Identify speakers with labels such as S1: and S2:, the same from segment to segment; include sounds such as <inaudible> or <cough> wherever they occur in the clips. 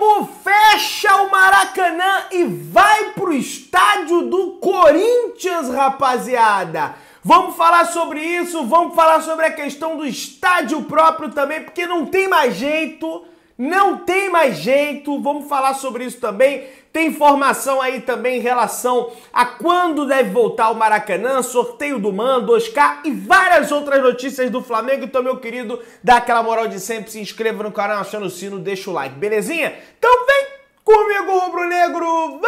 S1: Flamengo fecha o Maracanã e vai pro estádio do Corinthians, rapaziada. Vamos falar sobre isso, vamos falar sobre a questão do estádio próprio também, porque não tem mais jeito, não tem mais jeito. Vamos falar sobre isso também. Tem informação aí também em relação a quando deve voltar o Maracanã, sorteio do Mando, Oscar e várias outras notícias do Flamengo. Então, meu querido, dá aquela moral de sempre, se inscreva no canal, aciona o sino, deixa o like, belezinha? Então vem comigo, Rubro Negro,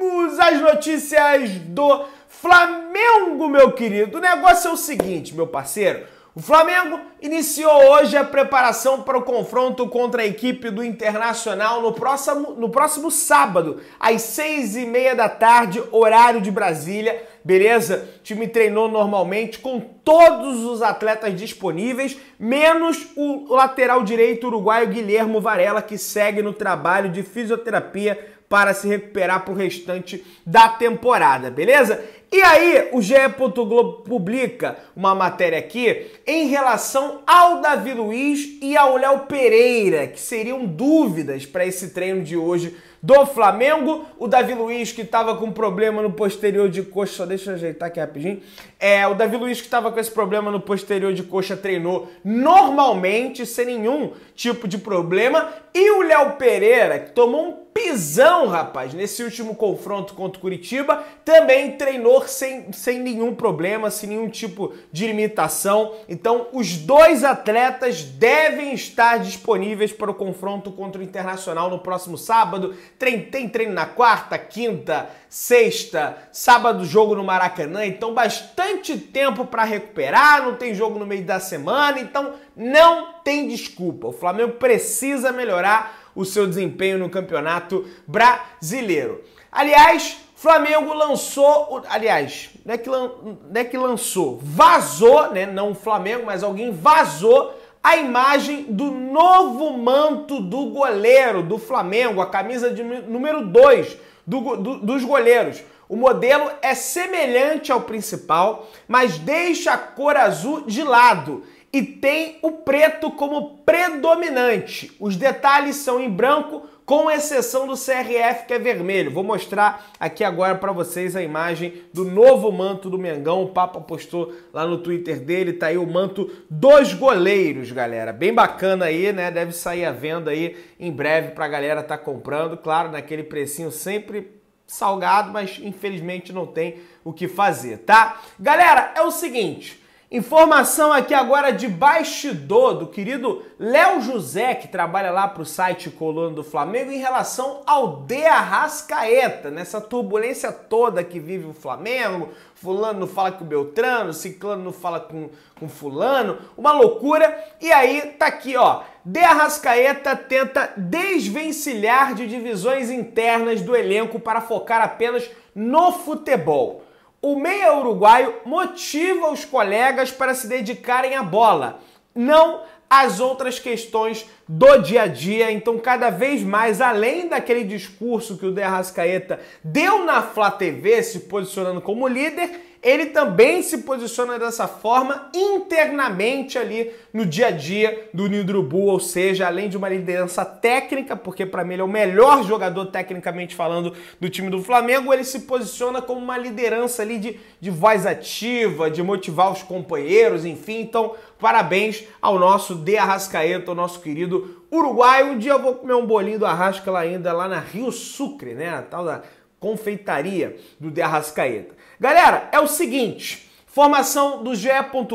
S1: vamos às notícias do Flamengo, meu querido. O negócio é o seguinte, meu parceiro. O Flamengo iniciou hoje a preparação para o confronto contra a equipe do Internacional no próximo, no próximo sábado, às seis e meia da tarde, horário de Brasília. Beleza? O time treinou normalmente com todos os atletas disponíveis, menos o lateral direito uruguaio Guilhermo Varela, que segue no trabalho de fisioterapia para se recuperar para o restante da temporada, beleza? E aí, o GE. Globo publica uma matéria aqui em relação ao Davi Luiz e ao Léo Pereira, que seriam dúvidas para esse treino de hoje do Flamengo. O Davi Luiz, que estava com problema no posterior de coxa, só deixa eu ajeitar aqui rapidinho. É, o Davi Luiz, que estava com esse problema no posterior de coxa, treinou normalmente, sem nenhum tipo de problema. E o Léo Pereira, que tomou um pisão, rapaz, nesse último confronto contra o Curitiba, também treinou valor sem, sem nenhum problema, sem nenhum tipo de limitação. Então, os dois atletas devem estar disponíveis para o confronto contra o Internacional no próximo sábado. Tem, tem treino na quarta, quinta, sexta, sábado jogo no Maracanã, então bastante tempo para recuperar, não tem jogo no meio da semana, então não tem desculpa. O Flamengo precisa melhorar o seu desempenho no Campeonato Brasileiro. Aliás, Flamengo lançou, aliás, não é que, lan, não é que lançou, vazou, né? Não o Flamengo, mas alguém vazou a imagem do novo manto do goleiro do Flamengo, a camisa de número 2 do, do, dos goleiros. O modelo é semelhante ao principal, mas deixa a cor azul de lado e tem o preto como predominante. Os detalhes são em branco, com exceção do CRF que é vermelho. Vou mostrar aqui agora para vocês a imagem do novo manto do Mengão. O Papa postou lá no Twitter dele, tá aí o manto dos goleiros, galera. Bem bacana aí, né? Deve sair à venda aí em breve para a galera tá comprando, claro, naquele precinho sempre salgado, mas infelizmente não tem o que fazer, tá? Galera, é o seguinte, Informação aqui agora de bastidor do querido Léo José, que trabalha lá para o site Coluna do Flamengo, em relação ao De Arrascaeta, nessa turbulência toda que vive o Flamengo. Fulano não fala com Beltrano, Ciclano não fala com, com Fulano, uma loucura. E aí tá aqui, ó. De Arrascaeta tenta desvencilhar de divisões internas do elenco para focar apenas no futebol. O meia uruguaio motiva os colegas para se dedicarem à bola, não às outras questões do dia a dia. Então, cada vez mais, além daquele discurso que o De Arrascaeta deu na Flá TV, se posicionando como líder, ele também se posiciona dessa forma internamente ali no dia a dia do Nidrubu, ou seja, além de uma liderança técnica, porque para mim ele é o melhor jogador tecnicamente falando do time do Flamengo, ele se posiciona como uma liderança ali de, de voz ativa, de motivar os companheiros, enfim. Então, parabéns ao nosso De Arrascaeta, ao nosso querido Uruguai. Um dia eu vou comer um bolinho do Arrasca lá ainda, lá na Rio Sucre, né? A tal da confeitaria do De Arrascaeta. Galera, é o seguinte: formação do GE.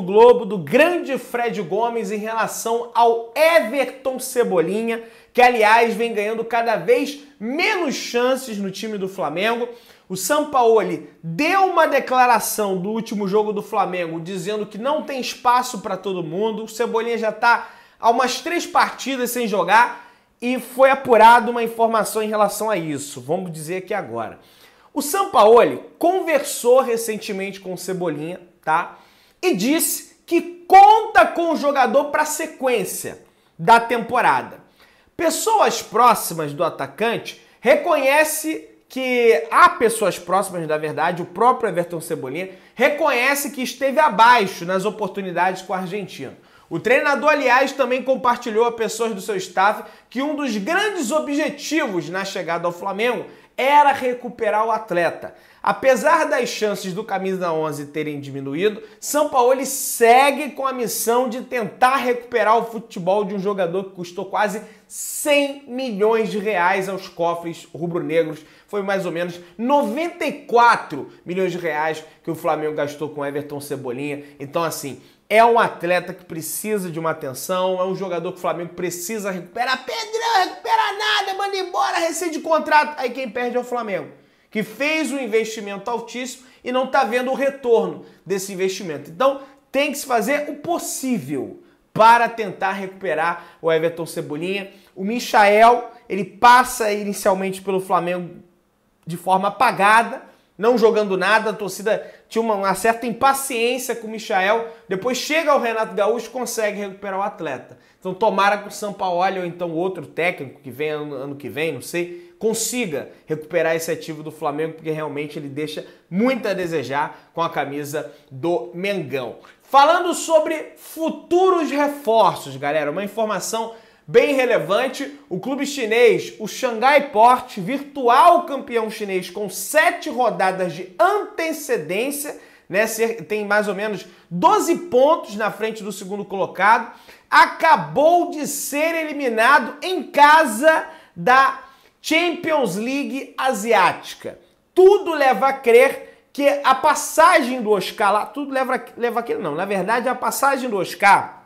S1: Globo, do grande Fred Gomes em relação ao Everton Cebolinha, que aliás vem ganhando cada vez menos chances no time do Flamengo. O Sampaoli deu uma declaração do último jogo do Flamengo dizendo que não tem espaço para todo mundo. O Cebolinha já está há umas três partidas sem jogar e foi apurada uma informação em relação a isso. Vamos dizer aqui agora. O Sampaoli conversou recentemente com o Cebolinha, tá? E disse que conta com o jogador para a sequência da temporada. Pessoas próximas do atacante reconhece que há pessoas próximas, na verdade, o próprio Everton Cebolinha reconhece que esteve abaixo nas oportunidades com o argentino. O treinador, aliás, também compartilhou a pessoas do seu staff que um dos grandes objetivos na chegada ao Flamengo era recuperar o atleta. Apesar das chances do camisa 11 terem diminuído, São Paulo segue com a missão de tentar recuperar o futebol de um jogador que custou quase 100 milhões de reais aos cofres rubro-negros. Foi mais ou menos 94 milhões de reais que o Flamengo gastou com Everton Cebolinha. Então assim, é um atleta que precisa de uma atenção, é um jogador que o Flamengo precisa recuperar. Pedrão, recupera nada, manda embora, recebe contrato. Aí quem perde é o Flamengo, que fez um investimento altíssimo e não está vendo o retorno desse investimento. Então tem que se fazer o possível para tentar recuperar o Everton Cebolinha. O Michael, ele passa inicialmente pelo Flamengo de forma apagada, não jogando nada, a torcida tinha uma, uma, certa impaciência com o Michael. Depois chega o Renato Gaúcho consegue recuperar o atleta. Então tomara que o Sampaoli ou então outro técnico que vem ano, ano que vem, não sei, consiga recuperar esse ativo do Flamengo, porque realmente ele deixa muito a desejar com a camisa do Mengão. Falando sobre futuros reforços, galera, uma informação bem relevante. O clube chinês, o Xangai Port, virtual campeão chinês com sete rodadas de antecedência, né, tem mais ou menos 12 pontos na frente do segundo colocado, acabou de ser eliminado em casa da Champions League Asiática. Tudo leva a crer que a passagem do Oscar lá, tudo leva, leva crer, não, na verdade a passagem do Oscar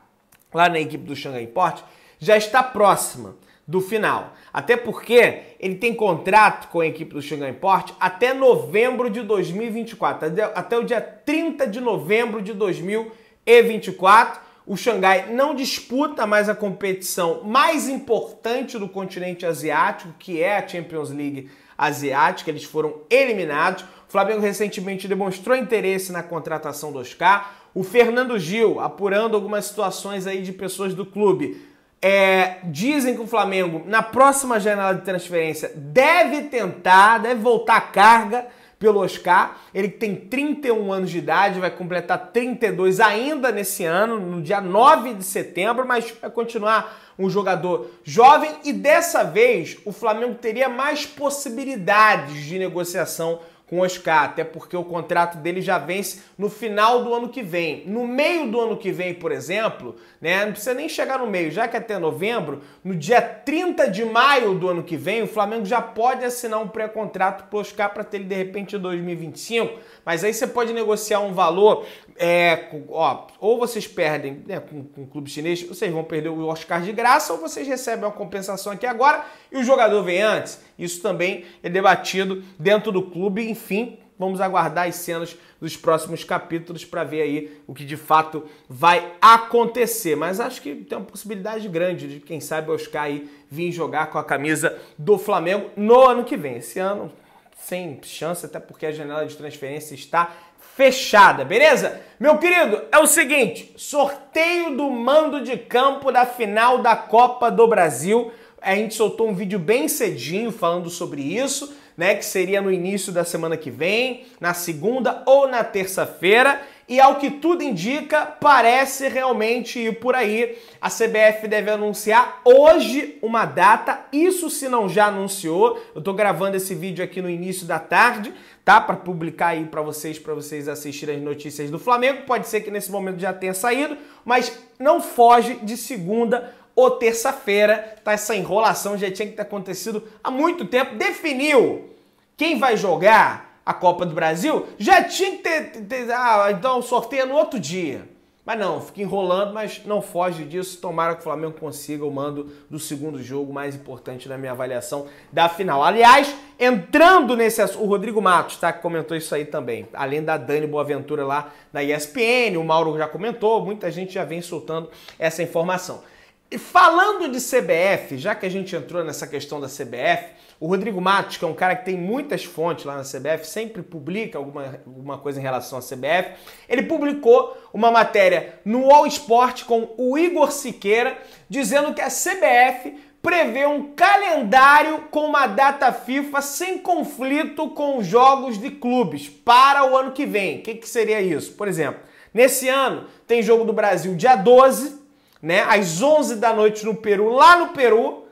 S1: lá na equipe do Xangai Port já está próxima do final. Até porque ele tem contrato com a equipe do Xangai Port até novembro de 2024, até o dia 30 de novembro de 2024. O Xangai não disputa mais a competição mais importante do continente asiático, que é a Champions League asiática. Eles foram eliminados. O Flamengo recentemente demonstrou interesse na contratação do Oscar. O Fernando Gil, apurando algumas situações aí de pessoas do clube, é, dizem que o Flamengo, na próxima janela de transferência, deve tentar, deve voltar a carga pelo Oscar. Ele tem 31 anos de idade, vai completar 32 ainda nesse ano, no dia 9 de setembro, mas vai continuar um jogador jovem e dessa vez o Flamengo teria mais possibilidades de negociação com o Oscar, até porque o contrato dele já vence no final do ano que vem. No meio do ano que vem, por exemplo, né, não precisa nem chegar no meio, já que é até novembro, no dia 30 de maio do ano que vem, o Flamengo já pode assinar um pré-contrato para o Oscar para ter ele de repente em 2025. Mas aí você pode negociar um valor, é, ó, ou vocês perdem né, com, com o clube chinês, vocês vão perder o Oscar de graça, ou vocês recebem uma compensação aqui agora e o jogador vem antes. Isso também é debatido dentro do clube, enfim, vamos aguardar as cenas dos próximos capítulos para ver aí o que de fato vai acontecer. Mas acho que tem uma possibilidade grande de, quem sabe, Oscar aí vir jogar com a camisa do Flamengo no ano que vem. Esse ano, sem chance, até porque a janela de transferência está fechada, beleza? Meu querido, é o seguinte: sorteio do mando de campo da final da Copa do Brasil. A gente soltou um vídeo bem cedinho falando sobre isso né, que seria no início da semana que vem, na segunda ou na terça-feira. E ao que tudo indica, parece realmente ir por aí. A CBF deve anunciar hoje uma data, isso se não já anunciou. Eu tô gravando esse vídeo aqui no início da tarde, tá? Para publicar aí para vocês, para vocês assistirem as notícias do Flamengo. Pode ser que nesse momento já tenha saído, mas não foge de segunda ou terça-feira, tá? Essa enrolação já tinha que ter acontecido há muito tempo. Definiu quem vai jogar a Copa do Brasil, já tinha que ter. ter ah, então sorteio é no outro dia. Mas não, fica enrolando, mas não foge disso. Tomara que o Flamengo consiga o mando do segundo jogo mais importante na minha avaliação da final. Aliás, entrando nesse assunto, o Rodrigo Matos, tá? Que comentou isso aí também. Além da Dani Boaventura lá na ESPN, o Mauro já comentou, muita gente já vem soltando essa informação. E falando de CBF, já que a gente entrou nessa questão da CBF, o Rodrigo Matos, que é um cara que tem muitas fontes lá na CBF, sempre publica alguma, alguma coisa em relação à CBF, ele publicou uma matéria no All Sport com o Igor Siqueira, dizendo que a CBF prevê um calendário com uma data FIFA sem conflito com os jogos de clubes para o ano que vem. O que, que seria isso? Por exemplo, nesse ano tem jogo do Brasil dia 12 né? Às 11 da noite no Peru, lá no Peru.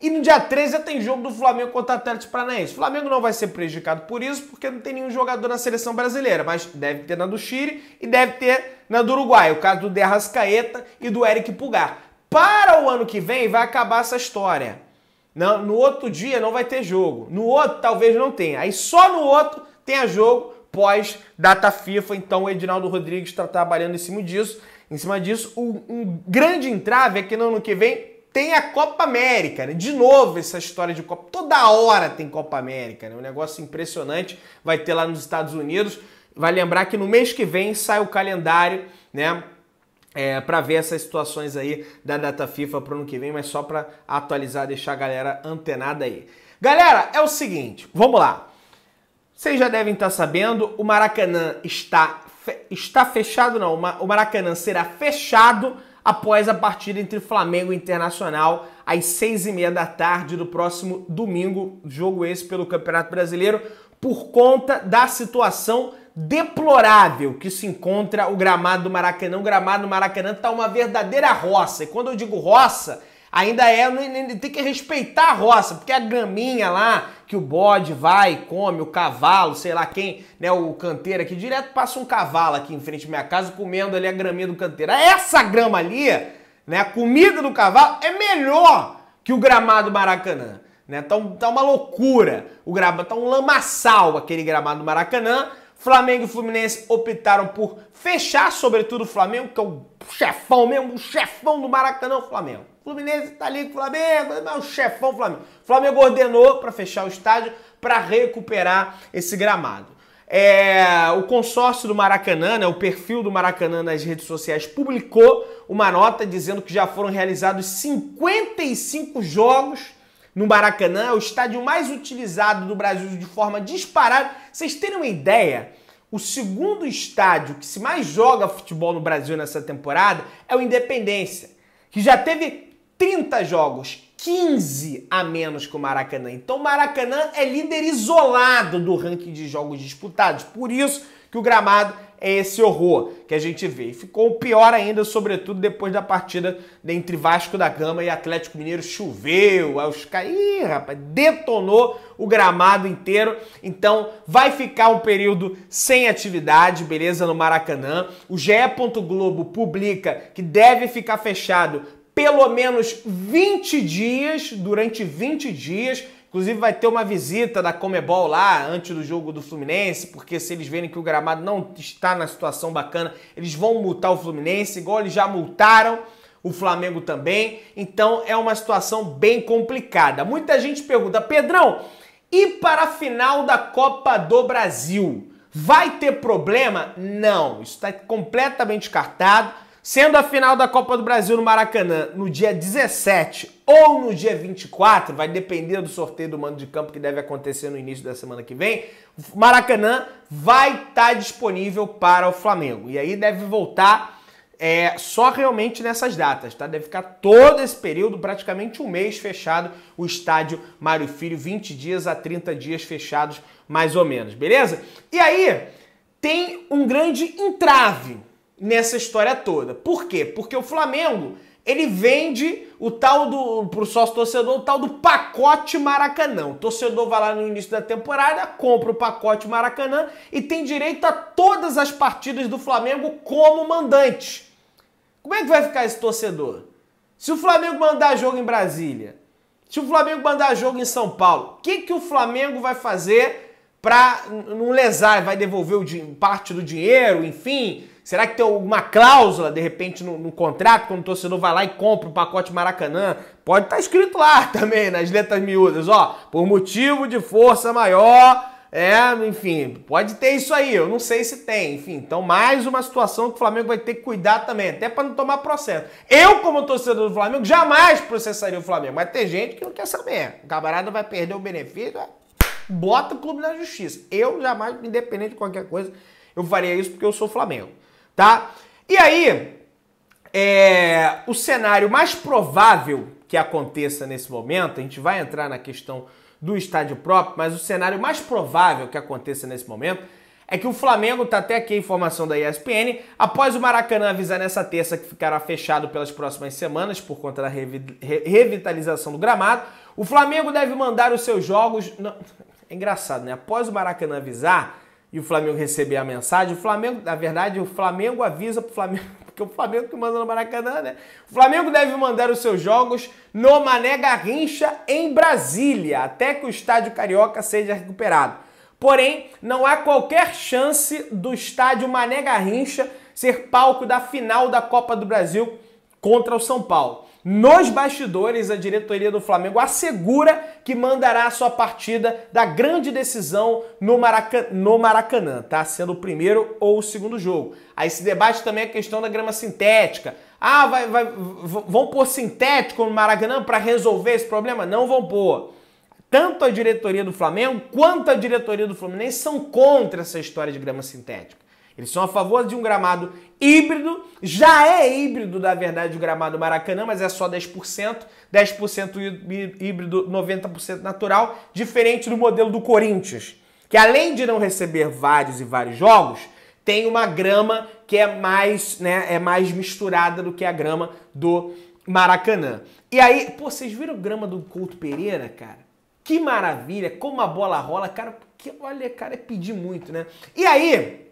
S1: E no dia 13 tem jogo do Flamengo contra o Atlético Paranaense. O Flamengo não vai ser prejudicado por isso, porque não tem nenhum jogador na seleção brasileira, mas deve ter na do Chile e deve ter na do Uruguai, o caso do Derrascaeta e do Eric Pugar. Para o ano que vem vai acabar essa história. Não, no outro dia não vai ter jogo. No outro talvez não tenha. Aí só no outro tenha jogo pós data FIFA, então o Edinaldo Rodrigues está trabalhando em cima disso. Em cima disso, um grande entrave é que no ano que vem tem a Copa América, né? De novo essa história de Copa. Toda hora tem Copa América, né? Um negócio impressionante. Vai ter lá nos Estados Unidos. Vai lembrar que no mês que vem sai o calendário, né? É, para ver essas situações aí da data FIFA para o ano que vem, mas só para atualizar, deixar a galera antenada aí. Galera, é o seguinte, vamos lá. Vocês já devem estar tá sabendo, o Maracanã está está fechado não, o Maracanã será fechado após a partida entre Flamengo e Internacional às seis e meia da tarde do próximo domingo, jogo esse pelo Campeonato Brasileiro, por conta da situação deplorável que se encontra o gramado do Maracanã. O gramado do Maracanã está uma verdadeira roça. E quando eu digo roça, Ainda é, tem que respeitar a roça, porque a graminha lá que o bode vai, come, o cavalo, sei lá quem, né, o canteiro aqui, direto passa um cavalo aqui em frente à minha casa comendo ali a graminha do canteiro. Essa grama ali, né, a comida do cavalo é melhor que o gramado Maracanã, né? Tá, tá uma loucura o gramado, tá um lamaçal aquele gramado Maracanã. Flamengo e Fluminense optaram por fechar, sobretudo o Flamengo, que é o chefão mesmo, o chefão do Maracanã, o Flamengo. Fluminense tá ali com o Flamengo, mas é o chefão Flamengo. O Flamengo ordenou para fechar o estádio para recuperar esse gramado. É, o consórcio do Maracanã, né, o perfil do Maracanã nas redes sociais, publicou uma nota dizendo que já foram realizados 55 jogos no Maracanã, é o estádio mais utilizado do Brasil de forma disparada. Vocês terem uma ideia, o segundo estádio que se mais joga futebol no Brasil nessa temporada é o Independência, que já teve 30 jogos, 15 a menos que o Maracanã. Então o Maracanã é líder isolado do ranking de jogos disputados. Por isso que o gramado é esse horror que a gente vê. E ficou pior ainda, sobretudo depois da partida entre Vasco da Gama e Atlético Mineiro. Choveu, aí os caras, rapaz, detonou o gramado inteiro. Então vai ficar um período sem atividade, beleza, no Maracanã. O GE. Globo publica que deve ficar fechado pelo menos 20 dias, durante 20 dias, Inclusive vai ter uma visita da Comebol lá antes do jogo do Fluminense, porque se eles verem que o gramado não está na situação bacana, eles vão multar o Fluminense, igual eles já multaram o Flamengo também. Então é uma situação bem complicada. Muita gente pergunta: "Pedrão, e para a final da Copa do Brasil, vai ter problema?" Não, isso está completamente descartado. Sendo a final da Copa do Brasil no Maracanã no dia 17 ou no dia 24, vai depender do sorteio do mando de campo que deve acontecer no início da semana que vem. Maracanã vai estar tá disponível para o Flamengo. E aí deve voltar é, só realmente nessas datas, tá? Deve ficar todo esse período, praticamente um mês fechado, o estádio Mário Filho, 20 dias a 30 dias fechados, mais ou menos, beleza? E aí tem um grande entrave nessa história toda. Por quê? Porque o Flamengo ele vende o tal do pro sócio torcedor o tal do pacote Maracanã. O torcedor vai lá no início da temporada, compra o pacote Maracanã e tem direito a todas as partidas do Flamengo como mandante. Como é que vai ficar esse torcedor? Se o Flamengo mandar jogo em Brasília, se o Flamengo mandar jogo em São Paulo, o que, que o Flamengo vai fazer para não lesar? Vai devolver o, parte do dinheiro, enfim? Será que tem alguma cláusula, de repente, no, no contrato, quando o torcedor vai lá e compra o pacote Maracanã? Pode estar tá escrito lá <laughs> também, nas letras miúdas, ó, por motivo de força maior, é, enfim, pode ter isso aí, eu não sei se tem, enfim. Então, mais uma situação que o Flamengo vai ter que cuidar também, até para não tomar processo. Eu, como torcedor do Flamengo, jamais processaria o Flamengo, mas tem gente que não quer saber. O camarada vai perder o benefício, é, bota o clube na justiça. Eu jamais, independente de qualquer coisa, eu faria isso porque eu sou Flamengo tá? E aí, é, o cenário mais provável que aconteça nesse momento, a gente vai entrar na questão do estádio próprio, mas o cenário mais provável que aconteça nesse momento é que o Flamengo, tá até aqui a informação da ESPN, após o Maracanã avisar nessa terça que ficará fechado pelas próximas semanas por conta da revitalização do gramado, o Flamengo deve mandar os seus jogos. Não, <laughs> é engraçado, né? Após o Maracanã avisar, e o Flamengo receber a mensagem, o Flamengo, na verdade, o Flamengo avisa pro Flamengo, <laughs> porque o Flamengo que manda no Maracanã, né? O Flamengo deve mandar os seus jogos no Mané Garrincha em Brasília, até que o estádio carioca seja recuperado. Porém, não há qualquer chance do estádio Mané Garrincha ser palco da final da Copa do Brasil contra o São Paulo. Nos bastidores, a diretoria do Flamengo assegura que mandará a sua partida da grande decisão no, no Maracanã, tá? Sendo o primeiro ou o segundo jogo. Aí se debate também a é questão da grama sintética. Ah, vai, vai, vão pôr sintético no Maracanã para resolver esse problema? Não vão pôr. Tanto a diretoria do Flamengo quanto a diretoria do Fluminense são contra essa história de grama sintética. Eles são a favor de um gramado híbrido, já é híbrido, na verdade, o gramado Maracanã, mas é só 10%, 10% híbrido, 90% natural, diferente do modelo do Corinthians, que além de não receber vários e vários jogos, tem uma grama que é mais, né, é mais misturada do que a grama do Maracanã. E aí, pô, vocês viram a grama do Couto Pereira, cara? Que maravilha, como a bola rola, cara, que olha, cara, é pedir muito, né? E aí,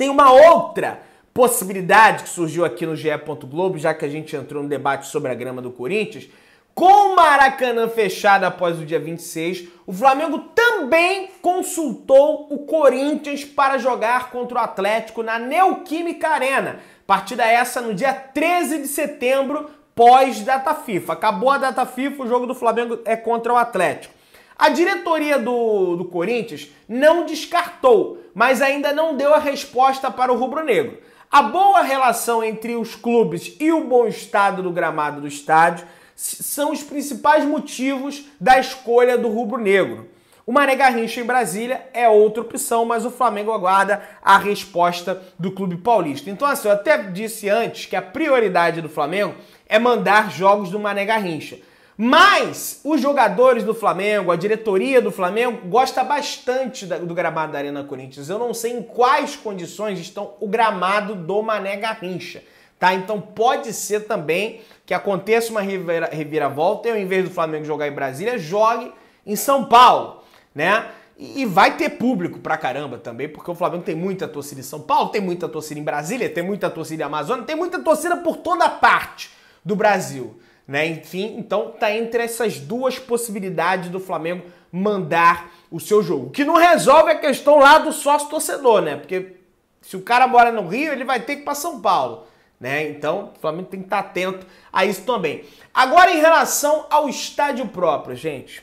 S1: tem uma outra possibilidade que surgiu aqui no GE. Globo, já que a gente entrou no debate sobre a grama do Corinthians. Com o Maracanã fechado após o dia 26, o Flamengo também consultou o Corinthians para jogar contra o Atlético na Neoquímica Arena. Partida essa no dia 13 de setembro, pós-data FIFA. Acabou a data FIFA, o jogo do Flamengo é contra o Atlético. A diretoria do, do Corinthians não descartou, mas ainda não deu a resposta para o rubro-negro. A boa relação entre os clubes e o bom estado do gramado do estádio são os principais motivos da escolha do rubro-negro. O Maré Garrincha em Brasília é outra opção, mas o Flamengo aguarda a resposta do clube paulista. Então, assim, eu até disse antes que a prioridade do Flamengo é mandar jogos do Mané Garrincha. Mas os jogadores do Flamengo, a diretoria do Flamengo, gosta bastante do gramado da Arena Corinthians. Eu não sei em quais condições estão o gramado do Mané Garrincha. Tá? Então pode ser também que aconteça uma reviravolta e ao invés do Flamengo jogar em Brasília, jogue em São Paulo, né? E vai ter público pra caramba também, porque o Flamengo tem muita torcida em São Paulo, tem muita torcida em Brasília, tem muita torcida em Amazônia, tem muita torcida por toda parte do Brasil. Né? Enfim, então tá entre essas duas possibilidades do Flamengo mandar o seu jogo. O que não resolve é a questão lá do sócio torcedor, né? Porque se o cara mora no Rio, ele vai ter que ir para São Paulo. Né? Então, o Flamengo tem que estar tá atento a isso também. Agora, em relação ao estádio próprio, gente,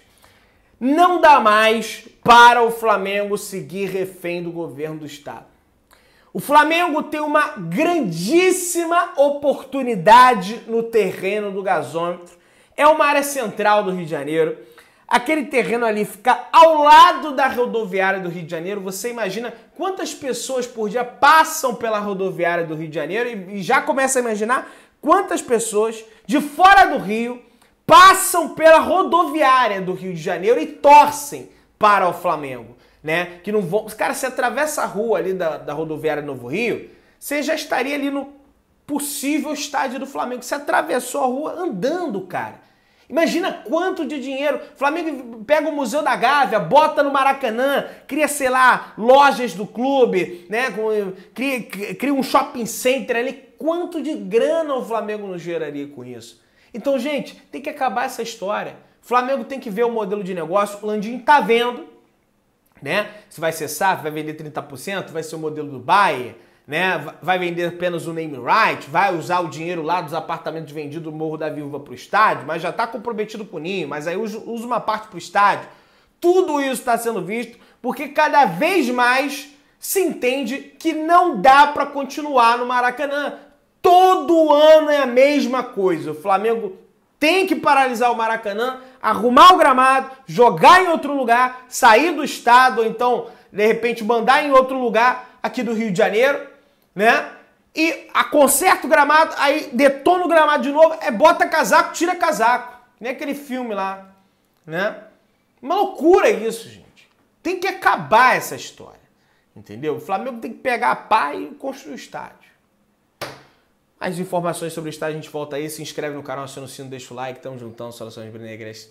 S1: não dá mais para o Flamengo seguir refém do governo do estado. O Flamengo tem uma grandíssima oportunidade no terreno do gasômetro. É uma área central do Rio de Janeiro. Aquele terreno ali fica ao lado da rodoviária do Rio de Janeiro. Você imagina quantas pessoas por dia passam pela rodoviária do Rio de Janeiro e já começa a imaginar quantas pessoas de fora do Rio passam pela rodoviária do Rio de Janeiro e torcem para o Flamengo né? Que não vão. Cara, se atravessa a rua ali da, da rodoviária Novo Rio, você já estaria ali no possível estádio do Flamengo. Você atravessou a rua andando, cara. Imagina quanto de dinheiro. Flamengo pega o Museu da Gávea, bota no Maracanã, cria, sei lá, lojas do clube, né? Cria, cria um shopping center ali. Quanto de grana o Flamengo não geraria com isso? Então, gente, tem que acabar essa história. Flamengo tem que ver o modelo de negócio. O Landim tá vendo né? Se vai ser SAF, vai vender 30%, vai ser o modelo do Bayer, né? Vai vender apenas o name right, vai usar o dinheiro lá dos apartamentos vendidos do Morro da Viúva para o estádio, mas já está comprometido com o Ninho, mas aí usa uma parte para o estádio. Tudo isso está sendo visto porque cada vez mais se entende que não dá para continuar no Maracanã. Todo ano é a mesma coisa. O Flamengo tem que paralisar o Maracanã arrumar o gramado, jogar em outro lugar, sair do estado, ou então, de repente, mandar em outro lugar aqui do Rio de Janeiro, né? E conserta o gramado, aí detona o gramado de novo, é bota casaco, tira casaco. Nem aquele filme lá, né? Uma loucura isso, gente. Tem que acabar essa história. Entendeu? O Flamengo tem que pegar a pá e construir o estádio. Mais informações sobre o estádio, a gente volta aí. Se inscreve no canal, aciona o sino, deixa o like. Tamo juntão, soluções brinegras.